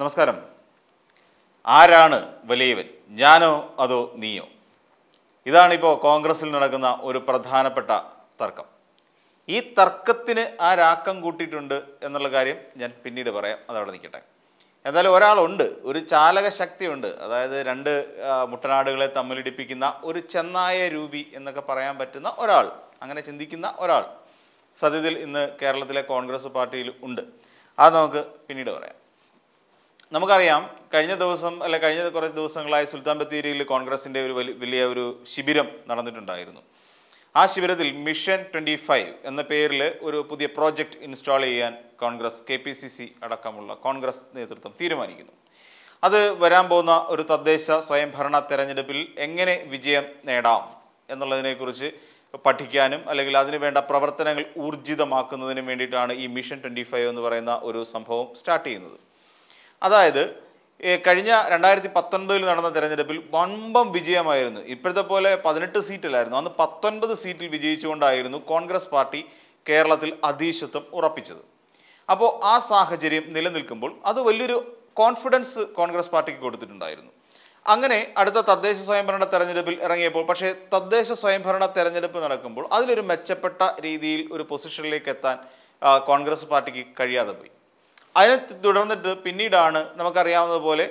നമസ്കാരം ആരാണ് വലിയവൻ ഞാനോ അതോ നീയോ ഇതാണിപ്പോൾ കോൺഗ്രസിൽ നടക്കുന്ന ഒരു പ്രധാനപ്പെട്ട തർക്കം ഈ തർക്കത്തിന് ആരാക്കം കൂട്ടിയിട്ടുണ്ട് എന്നുള്ള കാര്യം ഞാൻ പിന്നീട് പറയാം അതവിടെ നിൽക്കട്ടെ എന്നാലും ഒരാളുണ്ട് ഒരു ചാലക ശക്തിയുണ്ട് അതായത് രണ്ട് മുട്ടനാടുകളെ തമ്മിലിടിപ്പിക്കുന്ന ഒരു ചെന്നായ രൂപി എന്നൊക്കെ പറയാൻ പറ്റുന്ന ഒരാൾ അങ്ങനെ ചിന്തിക്കുന്ന ഒരാൾ സത്യത്തിൽ ഇന്ന് കേരളത്തിലെ കോൺഗ്രസ് പാർട്ടിയിൽ ഉണ്ട് അത് നമുക്ക് പിന്നീട് പറയാം നമുക്കറിയാം കഴിഞ്ഞ ദിവസം അല്ല കഴിഞ്ഞ കുറച്ച് ദിവസങ്ങളായി സുൽത്താൻ ബത്തേരിയിൽ കോൺഗ്രസിൻ്റെ ഒരു വലിയ ഒരു ശിബിരം നടന്നിട്ടുണ്ടായിരുന്നു ആ ശിബിരത്തിൽ മിഷൻ ട്വൻറ്റി ഫൈവ് എന്ന പേരിൽ ഒരു പുതിയ പ്രോജക്റ്റ് ഇൻസ്റ്റാൾ ചെയ്യാൻ Congress K P C C അടക്കമുള്ള കോൺഗ്രസ് നേതൃത്വം തീരുമാനിക്കുന്നു അത് വരാൻ പോകുന്ന ഒരു തദ്ദേശ സ്വയംഭരണ തെരഞ്ഞെടുപ്പിൽ എങ്ങനെ വിജയം നേടാം എന്നുള്ളതിനെക്കുറിച്ച് പഠിക്കാനും അല്ലെങ്കിൽ അതിന് വേണ്ട പ്രവർത്തനങ്ങൾ ഊർജിതമാക്കുന്നതിനും വേണ്ടിയിട്ടാണ് ഈ മിഷൻ ട്വൻറ്റി ഫൈവ് എന്ന് പറയുന്ന ഒരു സംഭവം സ്റ്റാർട്ട് ചെയ്യുന്നത് അതായത് കഴിഞ്ഞ രണ്ടായിരത്തി പത്തൊൻപതിൽ നടന്ന തെരഞ്ഞെടുപ്പിൽ വമ്പം വിജയമായിരുന്നു ഇപ്പോഴത്തെ പോലെ പതിനെട്ട് സീറ്റിലായിരുന്നു അന്ന് പത്തൊൻപത് സീറ്റിൽ വിജയിച്ചുകൊണ്ടായിരുന്നു കോൺഗ്രസ് പാർട്ടി കേരളത്തിൽ അധീശത്വം ഉറപ്പിച്ചത് അപ്പോൾ ആ സാഹചര്യം നിലനിൽക്കുമ്പോൾ അത് വലിയൊരു കോൺഫിഡൻസ് കോൺഗ്രസ് പാർട്ടിക്ക് കൊടുത്തിട്ടുണ്ടായിരുന്നു അങ്ങനെ അടുത്ത തദ്ദേശ സ്വയംഭരണ തെരഞ്ഞെടുപ്പിൽ ഇറങ്ങിയപ്പോൾ പക്ഷേ തദ്ദേശ സ്വയംഭരണ തെരഞ്ഞെടുപ്പ് നടക്കുമ്പോൾ അതിലൊരു മെച്ചപ്പെട്ട രീതിയിൽ ഒരു പൊസിഷനിലേക്ക് എത്താൻ കോൺഗ്രസ് പാർട്ടിക്ക് കഴിയാതെ പോയി അതിനെ തുടർന്നിട്ട് പിന്നീടാണ് നമുക്കറിയാവുന്നതുപോലെ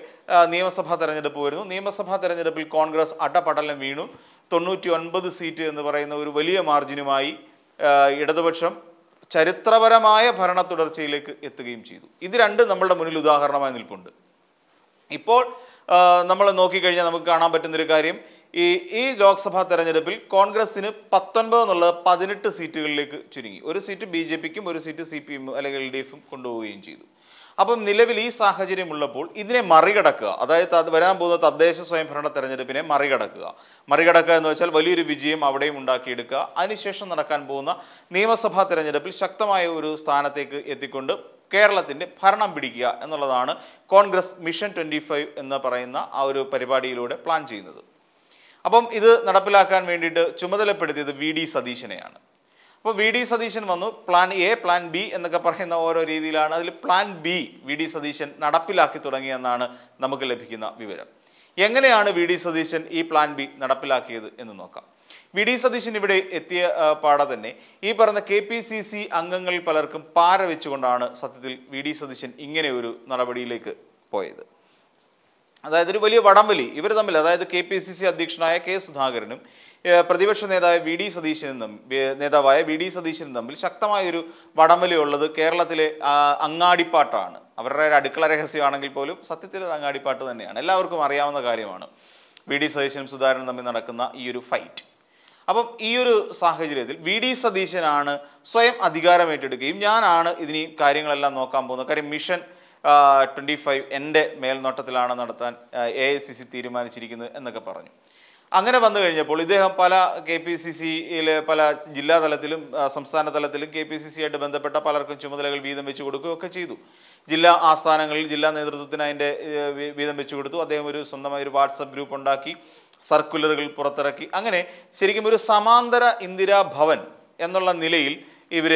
നിയമസഭാ തെരഞ്ഞെടുപ്പ് വരുന്നു നിയമസഭാ തെരഞ്ഞെടുപ്പിൽ കോൺഗ്രസ് അട്ടപ്പടലം വീണു തൊണ്ണൂറ്റി ഒൻപത് സീറ്റ് എന്ന് പറയുന്ന ഒരു വലിയ മാർജിനുമായി ഇടതുപക്ഷം ചരിത്രപരമായ ഭരണ തുടർച്ചയിലേക്ക് എത്തുകയും ചെയ്തു ഇത് രണ്ടും നമ്മളുടെ മുന്നിൽ ഉദാഹരണമായി നിൽപ്പുണ്ട് ഇപ്പോൾ നമ്മൾ നോക്കിക്കഴിഞ്ഞാൽ നമുക്ക് കാണാൻ പറ്റുന്നൊരു കാര്യം ഈ ഈ ലോക്സഭാ തെരഞ്ഞെടുപ്പിൽ കോൺഗ്രസിന് പത്തൊൻപത് എന്നുള്ളത് പതിനെട്ട് സീറ്റുകളിലേക്ക് ചുരുങ്ങി ഒരു സീറ്റ് ബി ജെ പിക്കും ഒരു സീറ്റ് സി പി എമ്മും അല്ലെങ്കിൽ എൽ ഡി എഫും കൊണ്ടുപോവുകയും ചെയ്തു അപ്പം നിലവിൽ ഈ സാഹചര്യം ഉള്ളപ്പോൾ ഇതിനെ മറികടക്കുക അതായത് അത് വരാൻ പോകുന്ന തദ്ദേശ സ്വയംഭരണ തെരഞ്ഞെടുപ്പിനെ മറികടക്കുക മറികടക്കുക എന്ന് വെച്ചാൽ വലിയൊരു വിജയം അവിടെയും ഉണ്ടാക്കിയെടുക്കുക അതിനുശേഷം നടക്കാൻ പോകുന്ന നിയമസഭാ തെരഞ്ഞെടുപ്പിൽ ശക്തമായ ഒരു സ്ഥാനത്തേക്ക് എത്തിക്കൊണ്ട് കേരളത്തിൻ്റെ ഭരണം പിടിക്കുക എന്നുള്ളതാണ് കോൺഗ്രസ് മിഷൻ ട്വൻറ്റി ഫൈവ് എന്ന് പറയുന്ന ആ ഒരു പരിപാടിയിലൂടെ പ്ലാൻ ചെയ്യുന്നത് അപ്പം ഇത് നടപ്പിലാക്കാൻ വേണ്ടിയിട്ട് ചുമതലപ്പെടുത്തിയത് വി ഡി സതീശനെയാണ് അപ്പോൾ വി ഡി സതീശൻ വന്നു പ്ലാൻ എ പ്ലാൻ ബി എന്നൊക്കെ പറയുന്ന ഓരോ രീതിയിലാണ് അതിൽ plan B V D Satheesan നടപ്പിലാക്കി തുടങ്ങിയെന്നാണ് നമുക്ക് ലഭിക്കുന്ന വിവരം എങ്ങനെയാണ് വി ഡി സതീശൻ ഈ പ്ലാൻ ബി നടപ്പിലാക്കിയത് എന്ന് നോക്കാം വി ഡി സതീശൻ ഇവിടെ എത്തിയ പാടെ തന്നെ ഈ പറഞ്ഞ കെ പി സി സി അംഗങ്ങളിൽ പലർക്കും പാര വെച്ചുകൊണ്ടാണ് സത്യത്തിൽ വി ഡി സതീശൻ ഇങ്ങനെ ഒരു നടപടിയിലേക്ക് പോയത് അതായത് ഒരു വലിയ വടംവലി ഇവർ തമ്മിൽ അതായത് കെ പി സി സി അധ്യക്ഷനായ കെ സുധാകരനും പ്രതിപക്ഷ നേതാവ് വി ഡി സതീശനും നേതാവായ വി ഡി സതീശനും തമ്മിൽ ശക്തമായൊരു വടംവലി ഉള്ളത് കേരളത്തിലെ അങ്ങാടിപ്പാട്ടാണ് അവരുടെ ഒരു അടുക്കള രഹസ്യമാണെങ്കിൽ പോലും സത്യത്തിൽ അത് അങ്ങാടിപ്പാട്ട് തന്നെയാണ് എല്ലാവർക്കും അറിയാവുന്ന കാര്യമാണ് വി ഡി സതീശനും സുധാകരനും തമ്മിൽ നടക്കുന്ന ഈ ഒരു ഫൈറ്റ് അപ്പം ഈ ഒരു സാഹചര്യത്തിൽ വി ഡി സതീശനാണ് സ്വയം അധികാരം ഏറ്റെടുക്കുകയും ഞാനാണ് ഇതിനീ കാര്യങ്ങളെല്ലാം നോക്കാൻ പോകുന്നത് കാര്യം മിഷൻ ട്വൻറ്റി ഫൈവ് എൻ്റെ മേൽനോട്ടത്തിലാണ് നടത്താൻ എ ഐ സി സി തീരുമാനിച്ചിരിക്കുന്നത് എന്നൊക്കെ പറഞ്ഞു അങ്ങനെ വന്നു കഴിഞ്ഞപ്പോൾ ഇദ്ദേഹം പല കെ പി സി സിയിലെ പല ജില്ലാ തലത്തിലും സംസ്ഥാന തലത്തിലും കെ പി സി സി ആയിട്ട് ബന്ധപ്പെട്ട പലർക്കും ചുമതലകൾ വീതം വെച്ച് കൊടുക്കുകയൊക്കെ ചെയ്തു ജില്ലാ ആസ്ഥാനങ്ങളിൽ ജില്ലാ നേതൃത്വത്തിന് അതിൻ്റെ വീതം വെച്ച് കൊടുത്തു അദ്ദേഹം ഒരു സ്വന്തമായി ഒരു വാട്സപ്പ് ഗ്രൂപ്പ് ഉണ്ടാക്കി സർക്കുലറുകൾ പുറത്തിറക്കി അങ്ങനെ ശരിക്കും ഒരു സമാന്തര ഇന്ദിരാ ഭവൻ എന്നുള്ള നിലയിൽ ഇവർ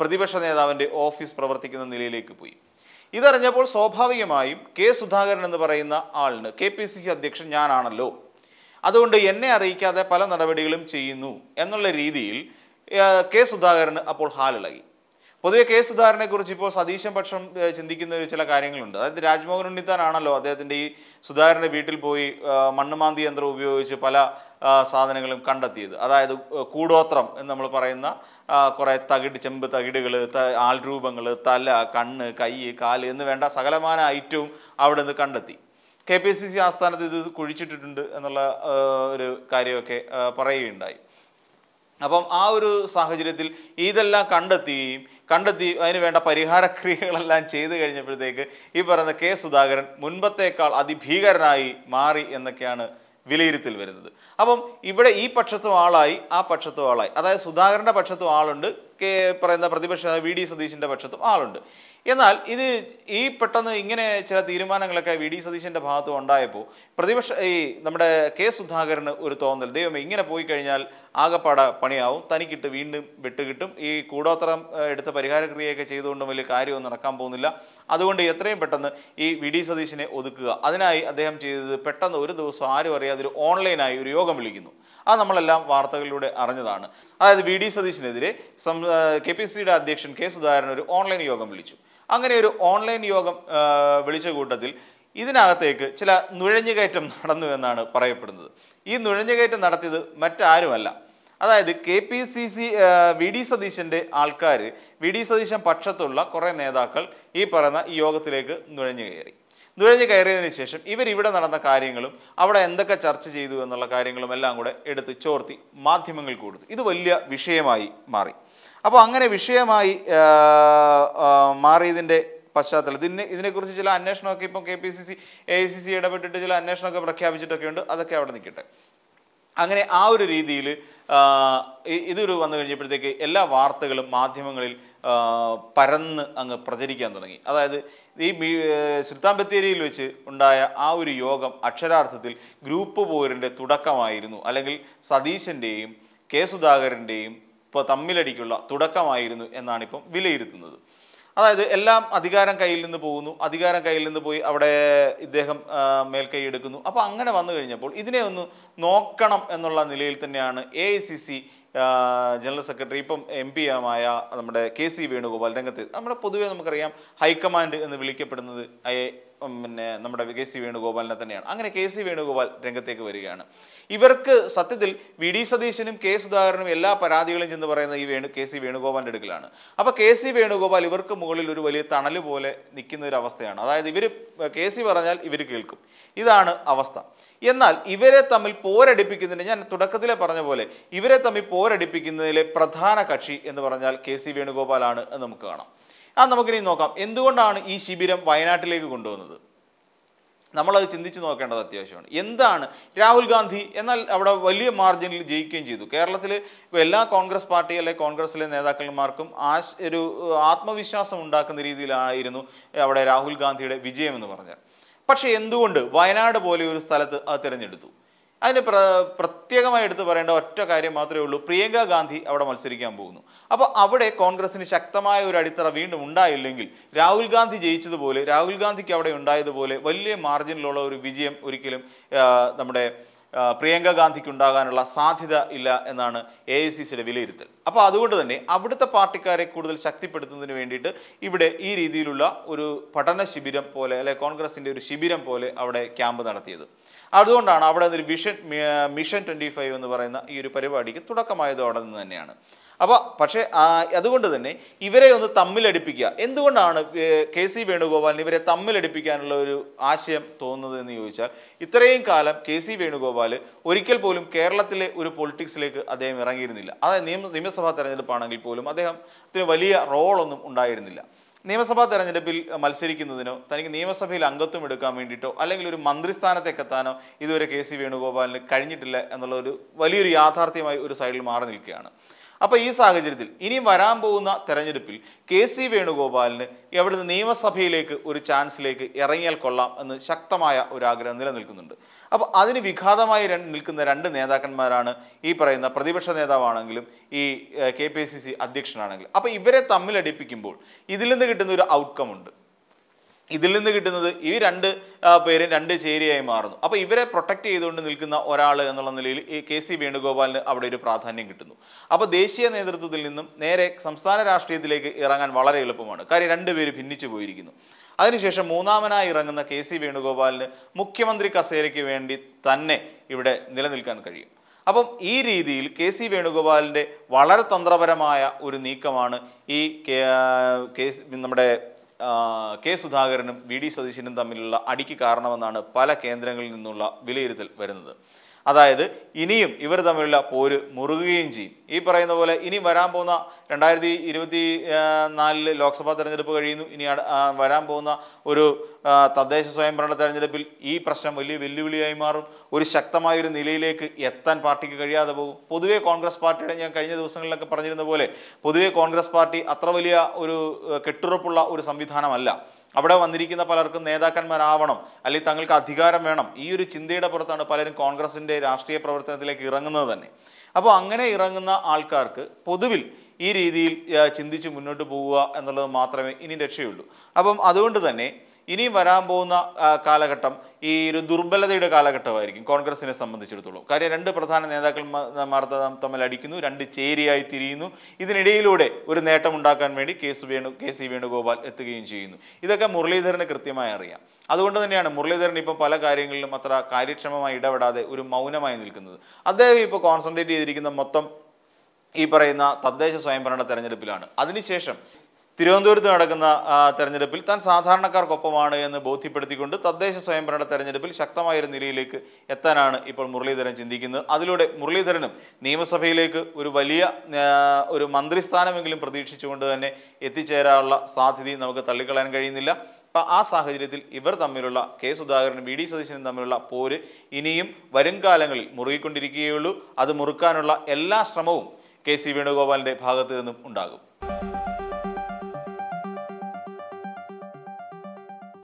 പ്രതിപക്ഷ നേതാവിൻ്റെ ഓഫീസ് പ്രവർത്തിക്കുന്ന നിലയിലേക്ക് പോയി ഇതറിഞ്ഞപ്പോൾ സ്വാഭാവികമായും കെ സുധാകരൻ എന്ന് പറയുന്ന ആളിന് കെ പി സി സി അധ്യക്ഷൻ ഞാനാണല്ലോ അതുകൊണ്ട് എന്നെ അറിയിക്കാതെ പല നടപടികളും ചെയ്യുന്നു എന്നുള്ള രീതിയിൽ കെ സുധാകരന് അപ്പോൾ ഹാലിളകി പൊതുവെ കെ സുധാകരനെ കുറിച്ച് ഇപ്പോൾ സതീശൻ പക്ഷം ചിന്തിക്കുന്ന ചില കാര്യങ്ങളുണ്ട് അതായത് രാജ്മോഹൻ ഉണ്ണിത്താനാണല്ലോ അദ്ദേഹത്തിൻ്റെ ഈ സുധാകരൻ്റെ വീട്ടിൽ പോയി മണ്ണുമാന്തി യന്ത്രം ഉപയോഗിച്ച് പല സാധനങ്ങളും കണ്ടെത്തിയത് അതായത് കൂടോത്രം എന്ന് നമ്മൾ പറയുന്ന കുറേ തകിട് ചെമ്പ് തകിടുകൾ ആൾരൂപങ്ങൾ തല കണ്ണ് കൈ കാല് എന്ന് വേണ്ട സകലമാന ഐറ്റവും അവിടെ നിന്ന് കണ്ടെത്തി കെ പി സി സി ആസ്ഥാനത്ത് ഇത് കുഴിച്ചിട്ടിട്ടുണ്ട് എന്നുള്ള ഒരു കാര്യമൊക്കെ പറയുകയുണ്ടായി അപ്പം ആ ഒരു സാഹചര്യത്തിൽ ഇതെല്ലാം കണ്ടെത്തിയും കണ്ടെത്തി അതിന് വേണ്ട പരിഹാരക്രിയകളെല്ലാം ചെയ്തു കഴിഞ്ഞപ്പോഴത്തേക്ക് ഈ പറയുന്ന കെ സുധാകരൻ മുൻപത്തേക്കാൾ അതിഭീകരനായി മാറി എന്നൊക്കെയാണ് വിലയിരുത്തൽ വരുന്നത് അപ്പം ഇവിടെ ഈ പക്ഷത്തും ആളായി ആ പക്ഷത്തും ആളായി അതായത് സുധാകരൻ്റെ പക്ഷത്തും ആളുണ്ട് കെ പറയുന്ന പ്രതിപക്ഷ വി ഡി സതീശിൻ്റെ പക്ഷത്തും ആളുണ്ട് എന്നാൽ ഇത് ഈ പെട്ടെന്ന് ഇങ്ങനെ ചില തീരുമാനങ്ങളൊക്കെ വി ഡി സതീശൻ്റെ ഭാഗത്ത് ഉണ്ടായപ്പോൾ പ്രതിപക്ഷ ഈ നമ്മുടെ കെ സുധാകരന് ഒരു തോന്നൽ ദൈവമേ ഇങ്ങനെ പോയി കഴിഞ്ഞാൽ ആകപ്പാട പണിയാവും തനിക്കിട്ട് വീണ്ടും വിട്ടുകിട്ടും ഈ കൂടോത്തരം എടുത്ത പരിഹാരക്രിയയൊക്കെ ചെയ്തുകൊണ്ടും വലിയ കാര്യമൊന്നും നടക്കാൻ പോകുന്നില്ല അതുകൊണ്ട് എത്രയും പെട്ടെന്ന് ഈ വി ഡി സതീശിനെ ഒതുക്കുക അതിനായി അദ്ദേഹം ചെയ്തത് പെട്ടെന്ന് ഒരു ദിവസം ആരും അറിയാതെ ഒരു ഓൺലൈനായി ഒരു യോഗം വിളിക്കുന്നു അത് നമ്മളെല്ലാം വാർത്തകളിലൂടെ അറിഞ്ഞതാണ് അതായത് വി ഡി സതീശിനെതിരെ കെ പി സിയുടെ അധ്യക്ഷൻ കെ സുധാകരൻ ഒരു ഓൺലൈൻ യോഗം വിളിച്ചു അങ്ങനെ ഒരു ഓൺലൈൻ യോഗം വിളിച്ച കൂട്ടത്തിൽ ഇതിനകത്തേക്ക് ചില നുഴഞ്ഞുകയറ്റം നടന്നു എന്നാണ് പറയപ്പെടുന്നത് ഈ നുഴഞ്ഞുകയറ്റം നടത്തിയത് മറ്റാരുമല്ല അതായത് K P C C V D സതീശൻ്റെ ആൾക്കാർ വി ഡി സതീശൻ പക്ഷത്തുള്ള കുറേ നേതാക്കൾ ഈ പറയുന്ന ഈ യോഗത്തിലേക്ക് നുഴഞ്ഞു കയറി നുഴഞ്ഞു കയറിയതിന് ശേഷം ഇവരിവിടെ നടന്ന കാര്യങ്ങളും അവിടെ എന്തൊക്കെ ചർച്ച ചെയ്തു എന്നുള്ള കാര്യങ്ങളും എല്ലാം കൂടെ എടുത്ത് ചോർത്തി മാധ്യമങ്ങൾ കൊടുത്തു ഇത് വലിയ വിഷയമായി മാറി അപ്പോൾ അങ്ങനെ വിഷയമായി മാറിയതിൻ്റെ പശ്ചാത്തലത്തിൽ ഇതിനെ ഇതിനെക്കുറിച്ച് ചില അന്വേഷണമൊക്കെ ഇപ്പം K P C C A I C C ഇടപെട്ടിട്ട് ചില അന്വേഷണമൊക്കെ പ്രഖ്യാപിച്ചിട്ടൊക്കെ ഉണ്ട് അതൊക്കെ അവിടെ നിൽക്കട്ടെ അങ്ങനെ ആ ഒരു രീതിയിൽ ഇതൊരു വന്നു കഴിഞ്ഞപ്പോഴത്തേക്ക് എല്ലാ വാർത്തകളും മാധ്യമങ്ങളിൽ പരന്ന് അങ്ങ് പ്രചരിക്കാൻ തുടങ്ങി അതായത് ഈ സുൽത്താൻ ബത്തേരിയിൽ വെച്ച് ഉണ്ടായ ആ ഒരു യോഗം അക്ഷരാർത്ഥത്തിൽ ഗ്രൂപ്പ് പോരിൻ്റെ തുടക്കമായിരുന്നു അല്ലെങ്കിൽ സതീശൻ്റെയും കെ സുധാകരൻ്റെയും ഇപ്പോൾ തമ്മിലടിക്കുള്ള തുടക്കമായിരുന്നു എന്നാണ് ഇപ്പം വിലയിരുത്തുന്നത് അതായത് എല്ലാം അധികാരം കയ്യിൽ നിന്ന് പോകുന്നു അധികാരം കയ്യിൽ നിന്ന് പോയി അവിടെ ഇദ്ദേഹം മേൽക്കൈ എടുക്കുന്നു അപ്പോൾ അങ്ങനെ വന്നു കഴിഞ്ഞപ്പോൾ ഇതിനെ ഒന്ന് നോക്കണം എന്നുള്ള നിലയിൽ തന്നെയാണ് എ ജനറൽ സെക്രട്ടറി ഇപ്പം എം പി ആയ നമ്മുടെ കെ സി വേണുഗോപാൽ രംഗത്ത് നമ്മുടെ പൊതുവേ നമുക്കറിയാം ഹൈക്കമാൻഡ് എന്ന് വിളിക്കപ്പെടുന്നത് പിന്നെ നമ്മുടെ കെ സി വേണുഗോപാലിനെ തന്നെയാണ് അങ്ങനെ കെ സി വേണുഗോപാൽ രംഗത്തേക്ക് വരികയാണ് ഇവർക്ക് സത്യത്തിൽ വി ഡി സതീശനും കെ സുധാകരനും എല്ലാ പരാതികളും ചെന്ന് പറയുന്നത് ഈ വേണു കെ സി വേണുഗോപാലിൻ്റെ അടുക്കലാണ് അപ്പോൾ കെ സി വേണുഗോപാൽ ഇവർക്ക് മുകളിൽ ഒരു വലിയ തണൽ പോലെ നിൽക്കുന്ന ഒരു അവസ്ഥയാണ് അതായത് ഇവർ കെ സി പറഞ്ഞാൽ ഇവർ കേൾക്കും ഇതാണ് അവസ്ഥ എന്നാൽ ഇവരെ തമ്മിൽ പോരടിപ്പിക്കുന്നതിന് ഞാൻ തുടക്കത്തിലെ പറഞ്ഞ പോലെ ഇവരെ തമ്മിൽ പോരടിപ്പിക്കുന്നതിലെ പ്രധാന കക്ഷി എന്ന് പറഞ്ഞാൽ കെ സി വേണുഗോപാലാണ് എന്ന് നമുക്ക് കാണാം ആ നമുക്കിനി നോക്കാം എന്തുകൊണ്ടാണ് ഈ ശിബിരം വയനാട്ടിലേക്ക് കൊണ്ടുവന്നത് നമ്മളത് ചിന്തിച്ച് നോക്കേണ്ടത് അത്യാവശ്യമാണ് എന്താണ് രാഹുൽ ഗാന്ധി എന്നാൽ അവിടെ വലിയ മാർജിനിൽ ജയിക്കുകയും ചെയ്തു കേരളത്തിൽ എല്ലാ കോൺഗ്രസ് പാർട്ടി അല്ലെ കോൺഗ്രസിലെ നേതാക്കന്മാർക്കും ആശ് ഒരു ആത്മവിശ്വാസം ഉണ്ടാക്കുന്ന രീതിയിലായിരുന്നു അവിടെ രാഹുൽ ഗാന്ധിയുടെ വിജയം എന്ന് പറഞ്ഞാൽ പക്ഷേ എന്തുകൊണ്ട് വയനാട് പോലെ ഒരു സ്ഥലത്ത് അത് തിരഞ്ഞെടുത്തു അതിന് പ്ര പ്രത്യേകമായി എടുത്തു പറയേണ്ട ഒറ്റ കാര്യം മാത്രമേ ഉള്ളൂ പ്രിയങ്ക ഗാന്ധി അവിടെ മത്സരിക്കാൻ പോകുന്നു അപ്പോൾ അവിടെ കോൺഗ്രസിന് ശക്തമായ ഒരു അടിത്തറ വീണ്ടും ഉണ്ടായില്ലെങ്കിൽ രാഹുൽ ഗാന്ധി ജയിച്ചതുപോലെ രാഹുൽ ഗാന്ധിക്ക് അവിടെ ഉണ്ടായതുപോലെ വലിയ മാർജിനിലുള്ള ഒരു വിജയം ഒരിക്കലും നമ്മുടെ പ്രിയങ്ക ഗാന്ധിക്ക് ഉണ്ടാകാനുള്ള സാധ്യത ഇല്ല എന്നാണ് എ ഐ സി സിയുടെ വിലയിരുത്തൽ അപ്പോൾ അതുകൊണ്ട് തന്നെ അവിടുത്തെ പാർട്ടിക്കാരെ കൂടുതൽ ശക്തിപ്പെടുത്തുന്നതിന് വേണ്ടിയിട്ട് ഇവിടെ ഈ രീതിയിലുള്ള ഒരു പഠന ശിബിരം പോലെ അല്ലെ കോൺഗ്രസിൻ്റെ ഒരു ശിബിരം പോലെ അവിടെ ക്യാമ്പ് നടത്തിയത് അതുകൊണ്ടാണ് അവിടെ ഒരു വിഷൻ മിഷൻ ട്വൻറ്റി ഫൈവ് എന്ന് പറയുന്ന ഈ ഒരു പരിപാടിക്ക് തുടക്കമായത് അവിടെ നിന്ന് തന്നെയാണ് അപ്പോൾ പക്ഷേ അതുകൊണ്ട് തന്നെ ഇവരെ ഒന്ന് തമ്മിലടിപ്പിക്കുക എന്തുകൊണ്ടാണ് കെ സി വേണുഗോപാലിന് ഇവരെ തമ്മിലടിപ്പിക്കാനുള്ള ഒരു ആശയം തോന്നുന്നത് എന്ന് ചോദിച്ചാൽ ഇത്രയും കാലം കെ സി വേണുഗോപാൽ ഒരിക്കൽ പോലും കേരളത്തിലെ ഒരു പൊളിറ്റിക്സിലേക്ക് അദ്ദേഹം ഇറങ്ങിയിരുന്നില്ല അതായത് നിയമ നിയമസഭാ തെരഞ്ഞെടുപ്പാണെങ്കിൽ പോലും അദ്ദേഹത്തിന് വലിയ റോളൊന്നും ഉണ്ടായിരുന്നില്ല നിയമസഭാ തെരഞ്ഞെടുപ്പിൽ മത്സരിക്കുന്നതിനോ തനിക്ക് നിയമസഭയിൽ അംഗത്വം എടുക്കാൻ വേണ്ടിയിട്ടോ അല്ലെങ്കിൽ ഒരു മന്ത്രിസ്ഥാനത്തേക്ക് എത്താനോ ഇതുവരെ കെ സി വേണുഗോപാലിന് കഴിഞ്ഞിട്ടില്ല എന്നുള്ള ഒരു വലിയൊരു യാഥാർത്ഥ്യമായി ഒരു സൈഡിൽ മാറി നിൽക്കുകയാണ് അപ്പോൾ ഈ സാഹചര്യത്തിൽ ഇനി വരാൻ പോകുന്ന തെരഞ്ഞെടുപ്പിൽ കെ സി വേണുഗോപാലിന് എവിടുന്ന് നിയമസഭയിലേക്ക് ഒരു ചാൻസിലേക്ക് ഇറങ്ങിയാൽ കൊള്ളാം എന്ന് ശക്തമായ ഒരു ആഗ്രഹം നിലനിൽക്കുന്നുണ്ട് അപ്പോൾ അതിന് വിഘാതമായി നിൽക്കുന്ന രണ്ട് നേതാക്കന്മാരാണ് ഈ പറയുന്ന പ്രതിപക്ഷ നേതാവാണെങ്കിലും ഈ കെ പി സി സി അധ്യക്ഷനാണെങ്കിലും അപ്പോൾ ഇവരെ തമ്മിലടിപ്പിക്കുമ്പോൾ ഇതിൽ നിന്ന് കിട്ടുന്ന ഒരു ഔട്ട്കം ഉണ്ട് ഇതിൽ നിന്ന് കിട്ടുന്നത് ഈ രണ്ട് പേരും രണ്ട് ചേരിയായി മാറുന്നു അപ്പോൾ ഇവരെ പ്രൊട്ടക്ട് ചെയ്തുകൊണ്ട് നിൽക്കുന്ന ഒരാൾ എന്നുള്ള നിലയിൽ ഈ കെ സി വേണുഗോപാലിന് അവിടെ ഒരു പ്രാധാന്യം കിട്ടുന്നു അപ്പോൾ ദേശീയ നേതൃത്വത്തിൽ നിന്നും നേരെ സംസ്ഥാന രാഷ്ട്രീയത്തിലേക്ക് ഇറങ്ങാൻ വളരെ എളുപ്പമാണ് കാര്യം രണ്ടുപേര് ഭിന്നിച്ചു പോയിരിക്കുന്നു അതിനുശേഷം മൂന്നാമനായി ഇറങ്ങുന്ന കെ സി വേണുഗോപാലിന് മുഖ്യമന്ത്രി കസേരയ്ക്ക് വേണ്ടി തന്നെ ഇവിടെ നിലനിൽക്കാൻ കഴിയും അപ്പം ഈ രീതിയിൽ കെ സി വേണുഗോപാലിൻ്റെ വളരെ തന്ത്രപരമായ ഒരു നീക്കമാണ് ഈ കെ നമ്മുടെ കെ സുധാകരനും വി ഡി സതീശനും തമ്മിലുള്ള അടിക്ക് കാരണമെന്നാണ് പല കേന്ദ്രങ്ങളിൽ നിന്നുള്ള വിലയിരുത്തൽ വരുന്നത് അതായത് ഇനിയും ഇവർ തമ്മിലുള്ള പോര് മുറുകുകയും ചെയ്യും ഈ പറയുന്ന പോലെ ഇനി വരാൻ പോകുന്ന രണ്ടായിരത്തി ഇരുപത്തി നാലില് ലോക്സഭാ തെരഞ്ഞെടുപ്പ് കഴിയുന്നു ഇനി വരാൻ പോകുന്ന ഒരു തദ്ദേശ സ്വയംഭരണ തെരഞ്ഞെടുപ്പിൽ ഈ പ്രശ്നം വലിയ വെല്ലുവിളിയായി മാറും ഒരു ശക്തമായ ഒരു നിലയിലേക്ക് എത്താൻ പാർട്ടിക്ക് കഴിയാതെ പോകും പൊതുവേ കോൺഗ്രസ് പാർട്ടിയുടെ ഞാൻ കഴിഞ്ഞ ദിവസങ്ങളിലൊക്കെ പറഞ്ഞിരുന്ന പോലെ പൊതുവേ കോൺഗ്രസ് പാർട്ടി അത്ര വലിയ ഒരു കെട്ടുറപ്പുള്ള ഒരു സംവിധാനമല്ല അവിടെ വന്നിരിക്കുന്ന പലർക്കും നേതാക്കന്മാരാവണം അല്ലെങ്കിൽ തങ്ങൾക്ക് അധികാരം വേണം ഈ ഒരു ചിന്തയുടെ പുറത്താണ് പലരും കോൺഗ്രസിൻ്റെ രാഷ്ട്രീയ പ്രവർത്തനത്തിലേക്ക് ഇറങ്ങുന്നത് തന്നെ അപ്പോൾ അങ്ങനെ ഇറങ്ങുന്ന ആൾക്കാർക്ക് പൊതുവിൽ ഈ രീതിയിൽ ചിന്തിച്ച് മുന്നോട്ട് പോവുക എന്നുള്ളത് മാത്രമേ ഇനി രക്ഷയുള്ളൂ അപ്പം അതുകൊണ്ട് തന്നെ ഇനിയും വരാൻ പോകുന്ന കാലഘട്ടം ഈ ഒരു ദുർബലതയുടെ കാലഘട്ടമായിരിക്കും കോൺഗ്രസിനെ സംബന്ധിച്ചിടത്തോളം കാര്യം രണ്ട് പ്രധാന നേതാക്കന്മാർ തമ്മിൽ അടിക്കുന്നു രണ്ട് ചേരിയായി തിരിയുന്നു ഇതിനിടയിലൂടെ ഒരു നേട്ടമുണ്ടാക്കാൻ ഉണ്ടാക്കാൻ വേണ്ടി K C Venu K C Venugopal എത്തുകയും ചെയ്യുന്നു ഇതൊക്കെ മുരളീധരന് കൃത്യമായി അറിയാം അതുകൊണ്ട് തന്നെയാണ് മുരളീധരൻ ഇപ്പോൾ പല കാര്യങ്ങളിലും അത്ര കാര്യക്ഷമമായി ഇടപെടാതെ ഒരു മൗനമായി നിൽക്കുന്നത് അദ്ദേഹം ഇപ്പോൾ കോൺസെൻട്രേറ്റ് ചെയ്തിരിക്കുന്ന മൊത്തം ഈ പറയുന്ന തദ്ദേശ സ്വയംഭരണ തെരഞ്ഞെടുപ്പിലാണ് അതിനുശേഷം തിരുവനന്തപുരത്ത് നടക്കുന്ന തെരഞ്ഞെടുപ്പിൽ താൻ സാധാരണക്കാർക്കൊപ്പമാണ് എന്ന് ബോധ്യപ്പെടുത്തിക്കൊണ്ട് തദ്ദേശ സ്വയംഭരണ തെരഞ്ഞെടുപ്പിൽ ശക്തമായ ഒരു നിലയിലേക്ക് എത്താനാണ് ഇപ്പോൾ മുരളീധരൻ ചിന്തിക്കുന്നത് അതിലൂടെ മുരളീധരനും നിയമസഭയിലേക്ക് ഒരു വലിയ ഒരു മന്ത്രിസ്ഥാനമെങ്കിലും പ്രതീക്ഷിച്ചുകൊണ്ട് തന്നെ എത്തിച്ചേരാനുള്ള സാധ്യത നമുക്ക് തള്ളിക്കളയാൻ കഴിയുന്നില്ല അപ്പം ആ സാഹചര്യത്തിൽ ഇവർ തമ്മിലുള്ള കെ സുധാകരനും വി ഡി സതീശനും തമ്മിലുള്ള പോര് ഇനിയും വരും കാലങ്ങളിൽ മുറുകിക്കൊണ്ടിരിക്കുകയുള്ളൂ അത് മുറുക്കാനുള്ള എല്ലാ ശ്രമവും കെ സി വേണുഗോപാലിൻ്റെ ഭാഗത്തു നിന്നും ഉണ്ടാകും